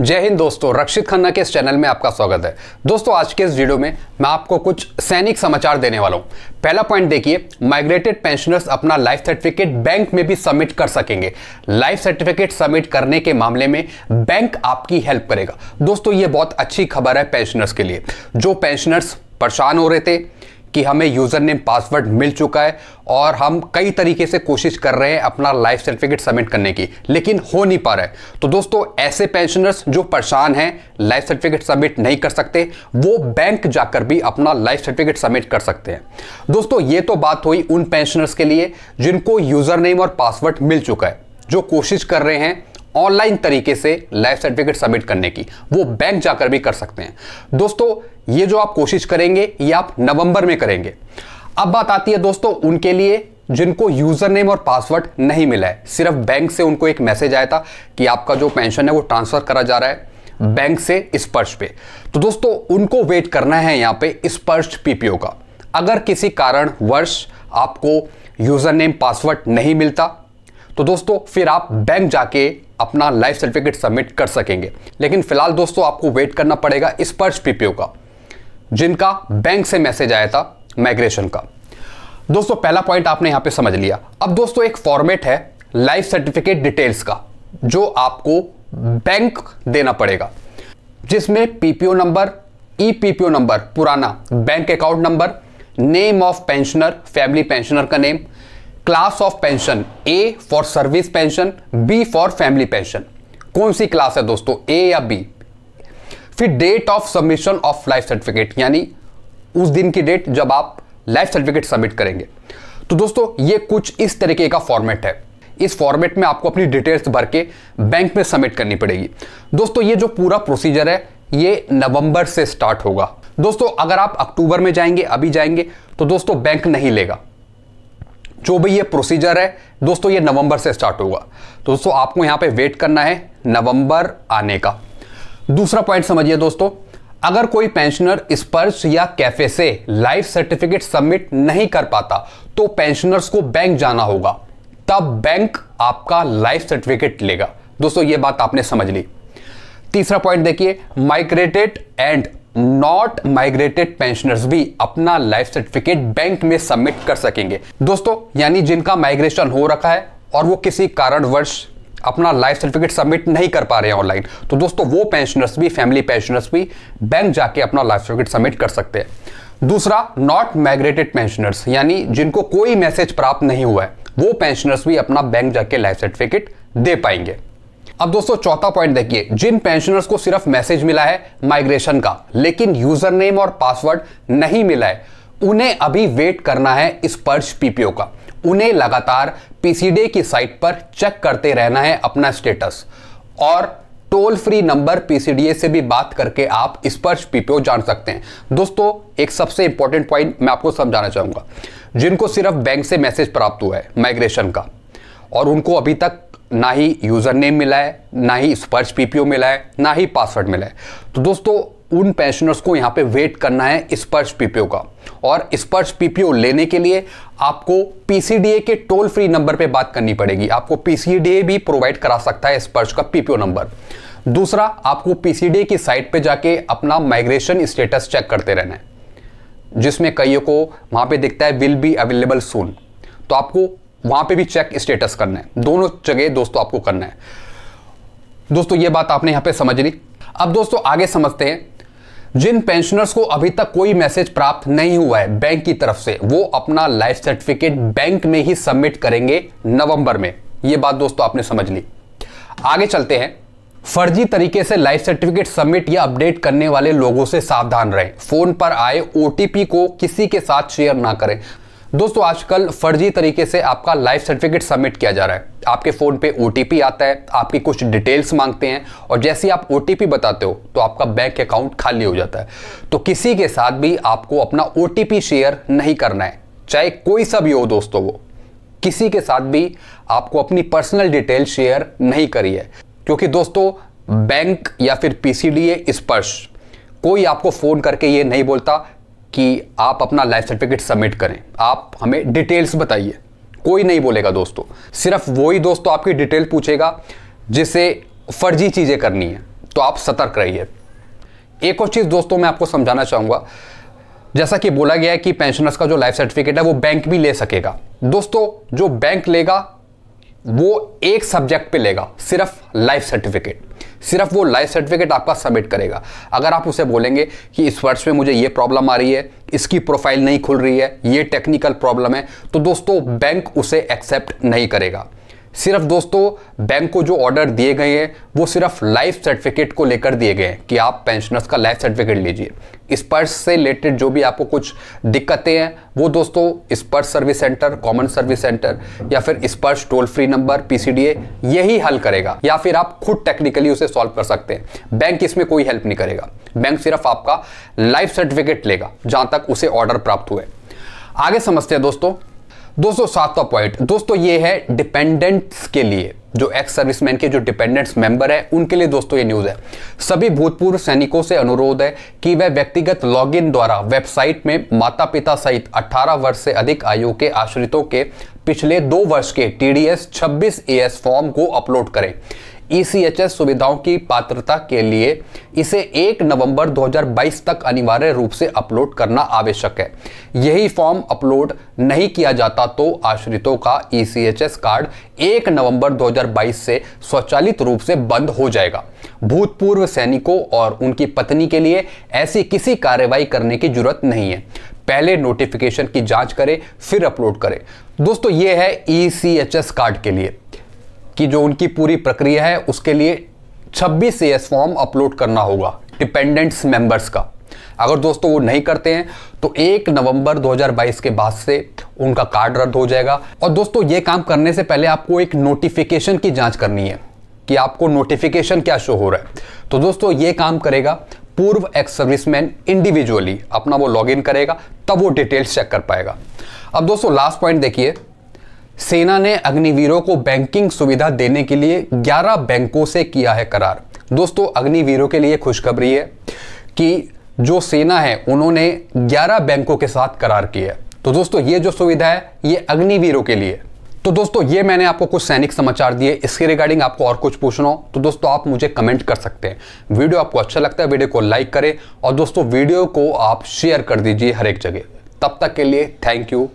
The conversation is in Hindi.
जय हिंद दोस्तों रक्षित खन्ना के इस चैनल में आपका स्वागत है दोस्तों आज के इस वीडियो में मैं आपको कुछ सैनिक समाचार देने वाला हूं पहला पॉइंट देखिए माइग्रेटेड पेंशनर्स अपना लाइफ सर्टिफिकेट बैंक में भी सबमिट कर सकेंगे लाइफ सर्टिफिकेट सबमिट करने के मामले में बैंक आपकी हेल्प करेगा दोस्तों ये बहुत अच्छी खबर है पेंशनर्स के लिए जो पेंशनर्स परेशान हो रहे थे कि हमें यूज़र नेम पासवर्ड मिल चुका है और हम कई तरीके से कोशिश कर रहे हैं अपना लाइफ सर्टिफिकेट सबमिट करने की लेकिन हो नहीं पा रहा है तो दोस्तों ऐसे पेंशनर्स जो परेशान हैं लाइफ सर्टिफिकेट सबमिट नहीं कर सकते वो बैंक जाकर भी अपना लाइफ सर्टिफिकेट सबमिट कर सकते हैं दोस्तों ये तो बात हुई उन पेंशनर्स के लिए जिनको यूज़र नेम और पासवर्ड मिल चुका है जो कोशिश कर रहे हैं ऑनलाइन तरीके से लाइफ सर्टिफिकेट सबमिट करने की वो बैंक जाकर भी कर सकते हैं दोस्तों ये जो आप कोशिश करेंगे ये आप नवंबर में करेंगे अब बात आती है दोस्तों उनके लिए जिनको यूजर नेम और पासवर्ड नहीं मिला है सिर्फ बैंक से उनको एक मैसेज आया था कि आपका जो पेंशन है वो ट्रांसफर करा जा रहा है बैंक से स्पर्श पे तो दोस्तों उनको वेट करना है यहां पे स्पर्श पीपीओ का अगर किसी कारण वर्ष आपको यूजर नेम पासवर्ड नहीं मिलता तो दोस्तों फिर आप बैंक जाके अपना लाइफ सर्टिफिकेट सबमिट कर सकेंगे लेकिन फिलहाल दोस्तों आपको वेट करना पड़ेगा इस पर्च पीपीओ का जिनका बैंक से मैसेज आया था माइग्रेशन का दोस्तों पहला पॉइंट आपने यहां पे समझ लिया अब दोस्तों एक फॉर्मेट है लाइफ सर्टिफिकेट डिटेल्स का जो आपको बैंक देना पड़ेगा जिसमें PPO number E PPO number पुराना bank account number name of pensioner family pensioner का name class of pension A for service pension B for family pension कौन सी क्लास है दोस्तों ए या बी फिर date of submission of life certificate यानी उस दिन की डेट जब आप लाइफ सर्टिफिकेट सबमिट करेंगे तो दोस्तों ये कुछ इस तरीके का फॉर्मेट है इस फॉर्मेट में आपको अपनी डिटेल्स भर के बैंक में सबमिट करनी पड़ेगी दोस्तों ये जो पूरा प्रोसीजर है ये नवंबर से स्टार्ट होगा दोस्तों अगर आप अक्टूबर में जाएंगे अभी जाएंगे तो दोस्तों बैंक नहीं लेगा जो भी ये प्रोसीजर है दोस्तों ये नवंबर से स्टार्ट होगा तो दोस्तों आपको यहाँ पे वेट करना है नवंबर आने का दूसरा पॉइंट समझिए दोस्तों अगर कोई पेंशनर स्पर्श या कैफे से लाइफ सर्टिफिकेट सबमिट नहीं कर पाता तो पेंशनर्स को बैंक जाना होगा तब बैंक आपका लाइफ सर्टिफिकेट लेगा दोस्तों ये बात आपने समझ ली तीसरा पॉइंट देखिए migrated and not migrated pensioners भी अपना लाइफ सर्टिफिकेट बैंक में सबमिट कर सकेंगे दोस्तों यानी जिनका माइग्रेशन हो रखा है और वो किसी कारणवश अपना लाइफ सर्टिफिकेट सबमिट नहीं कर पा रहे हैं ऑनलाइन तो दोस्तों वो पेंशनर्स भी फैमिली पेंशनर्स भी बैंक जाके अपना लाइफ सर्टिफिकेट सबमिट कर सकते हैं दूसरा नॉट माइग्रेटेड पेंशनर्स यानी जिनको कोई मैसेज प्राप्त नहीं हुआ है वो पेंशनर्स भी अपना बैंक जाके लाइफ सर्टिफिकेट दे पाएंगे अब दोस्तों चौथा पॉइंट देखिए जिन पेंशनर्स को सिर्फ मैसेज मिला है माइग्रेशन का लेकिन यूजर नेम और पासवर्ड नहीं मिला है उन्हें अभी वेट करना है इस पीपीओ का उन्हें लगातार पीसीडे की साइट पर चेक करते रहना है अपना स्टेटस और टोल फ्री नंबर पीसीडीए से भी बात करके आप स्पर्श पीपीओ जान सकते हैं दोस्तों एक सबसे इंपॉर्टेंट पॉइंट मैं आपको समझाना चाहूंगा जिनको सिर्फ बैंक से मैसेज प्राप्त हुआ है माइग्रेशन का और उनको अभी तक ना ही यूज़र नेम मिला है ना ही स्पर्श पीपीओ मिला है ना ही पासवर्ड मिला है तो दोस्तों उन पेंशनर्स को यहाँ पे वेट करना है स्पर्श पीपीओ का और स्पर्श पीपीओ लेने के लिए आपको पीसीडीए के टोल फ्री नंबर पे बात करनी पड़ेगी आपको पीसीडीए भी प्रोवाइड करा सकता है स्पर्श का पीपीओ नंबर दूसरा आपको पीसीडीए की साइट पे जाके अपना माइग्रेशन स्टेटस चेक करते रहना है जिसमें कईयों को वहाँ पे दिखता है विल बी अवेलेबल सून तो आपको वहां पे भी चेक स्टेटस करना है दोनों जगह दोस्तों आपको करना है दोस्तों ये बात आपने यहां पे समझ ली अब दोस्तों आगे समझते हैं जिन पेंशनर्स को अभी तक कोई मैसेज प्राप्त नहीं हुआ है बैंक की तरफ से वो अपना लाइफ सर्टिफिकेट बैंक में ही सबमिट करेंगे नवंबर में ये बात दोस्तों आपने समझ ली आगे चलते हैं फर्जी तरीके से लाइफ सर्टिफिकेट सबमिट या अपडेट करने वाले लोगों से सावधान रहें फोन पर आए ओटीपी को किसी के साथ शेयर ना करें दोस्तों आजकल फर्जी तरीके से आपका लाइफ सर्टिफिकेट सबमिट किया जा रहा है आपके फ़ोन पे ओ आता है आपकी कुछ डिटेल्स मांगते हैं और जैसे ही आप ओ बताते हो तो आपका बैंक अकाउंट खाली हो जाता है तो किसी के साथ भी आपको अपना ओ शेयर नहीं करना है चाहे कोई सा भी हो दोस्तों वो किसी के साथ भी आपको अपनी पर्सनल डिटेल शेयर नहीं करी है क्योंकि दोस्तों बैंक या फिर पी स्पर्श कोई आपको फ़ोन करके ये नहीं बोलता कि आप अपना लाइफ सर्टिफिकेट सबमिट करें आप हमें डिटेल्स बताइए कोई नहीं बोलेगा दोस्तों सिर्फ वही दोस्तों आपकी डिटेल पूछेगा जिसे फर्जी चीज़ें करनी है तो आप सतर्क रहिए एक और चीज़ दोस्तों मैं आपको समझाना चाहूँगा जैसा कि बोला गया है कि पेंशनर्स का जो लाइफ सर्टिफिकेट है वो बैंक भी ले सकेगा दोस्तों जो बैंक लेगा वो एक सब्जेक्ट पे लेगा सिर्फ लाइफ सर्टिफिकेट सिर्फ वो लाइफ सर्टिफिकेट आपका सबमिट करेगा अगर आप उसे बोलेंगे कि इस वर्ष में मुझे ये प्रॉब्लम आ रही है इसकी प्रोफाइल नहीं खुल रही है ये टेक्निकल प्रॉब्लम है तो दोस्तों बैंक उसे एक्सेप्ट नहीं करेगा सिर्फ दोस्तों बैंक को जो ऑर्डर दिए गए हैं वो सिर्फ लाइफ सर्टिफिकेट को लेकर दिए गए हैं कि आप पेंशनर्स का लाइफ सर्टिफिकेट लीजिए इस पर्स से रिलेटेड जो भी आपको कुछ दिक्कतें हैं वो दोस्तों Sparsh service centre common service centre या फिर स्पर्श टोल फ्री नंबर पीसीडीए यही हल करेगा या फिर आप खुद टेक्निकली उसे सॉल्व कर सकते हैं बैंक इसमें कोई हेल्प नहीं करेगा बैंक सिर्फ आपका लाइफ सर्टिफिकेट लेगा जहां तक उसे ऑर्डर प्राप्त हुए आगे समझते हैं दोस्तों दोस्तों सातवां पॉइंट दोस्तों ये है डिपेंडेंट्स के लिए जो एक्स सर्विसमैन के जो डिपेंडेंट्स मेंबर है उनके लिए दोस्तों ये न्यूज़ है सभी भूतपूर्व सैनिकों से अनुरोध है कि वह व्यक्तिगत लॉगिन द्वारा वेबसाइट में माता पिता सहित 18 वर्ष से अधिक आयु के आश्रितों के पिछले दो वर्ष के टी डी एस छब्बीस ए एस फॉर्म को अपलोड करें ईसीएचएस सुविधाओं की पात्रता के लिए इसे 1 नवंबर 2022 तक अनिवार्य रूप से अपलोड करना आवश्यक है यही फॉर्म अपलोड नहीं किया जाता तो आश्रितों का ईसीएचएस कार्ड 1 नवंबर 2022 से स्वचालित रूप से बंद हो जाएगा भूतपूर्व सैनिकों और उनकी पत्नी के लिए ऐसी किसी कार्रवाई करने की जरूरत नहीं है पहले नोटिफिकेशन की जांच करें फिर अपलोड करें दोस्तों ये है ई कार्ड के लिए कि जो उनकी पूरी प्रक्रिया है उसके लिए 26 ए फॉर्म अपलोड करना होगा डिपेंडेंट्स मेंबर्स का अगर दोस्तों वो नहीं करते हैं तो 1 नवंबर 2022 के बाद से उनका कार्ड रद्द हो जाएगा और दोस्तों ये काम करने से पहले आपको एक नोटिफिकेशन की जांच करनी है कि आपको नोटिफिकेशन क्या शो हो रहा है तो दोस्तों ये काम करेगा पूर्व एक्स सर्विसमैन इंडिविजुअली अपना वो लॉग करेगा तब वो डिटेल्स चेक कर पाएगा अब दोस्तों लास्ट पॉइंट देखिए सेना ने अग्निवीरों को बैंकिंग सुविधा देने के लिए 11 बैंकों से किया है करार दोस्तों अग्निवीरों के लिए खुशखबरी है कि जो सेना है उन्होंने 11 बैंकों के साथ करार किया है तो दोस्तों ये जो सुविधा है ये अग्निवीरों के लिए तो दोस्तों ये मैंने आपको कुछ सैनिक समाचार दिए इसके रिगार्डिंग आपको और कुछ पूछना हो तो दोस्तों आप मुझे कमेंट कर सकते हैं वीडियो आपको अच्छा लगता है वीडियो को लाइक करें और दोस्तों वीडियो को आप शेयर कर दीजिए हर एक जगह तब तक के लिए थैंक यू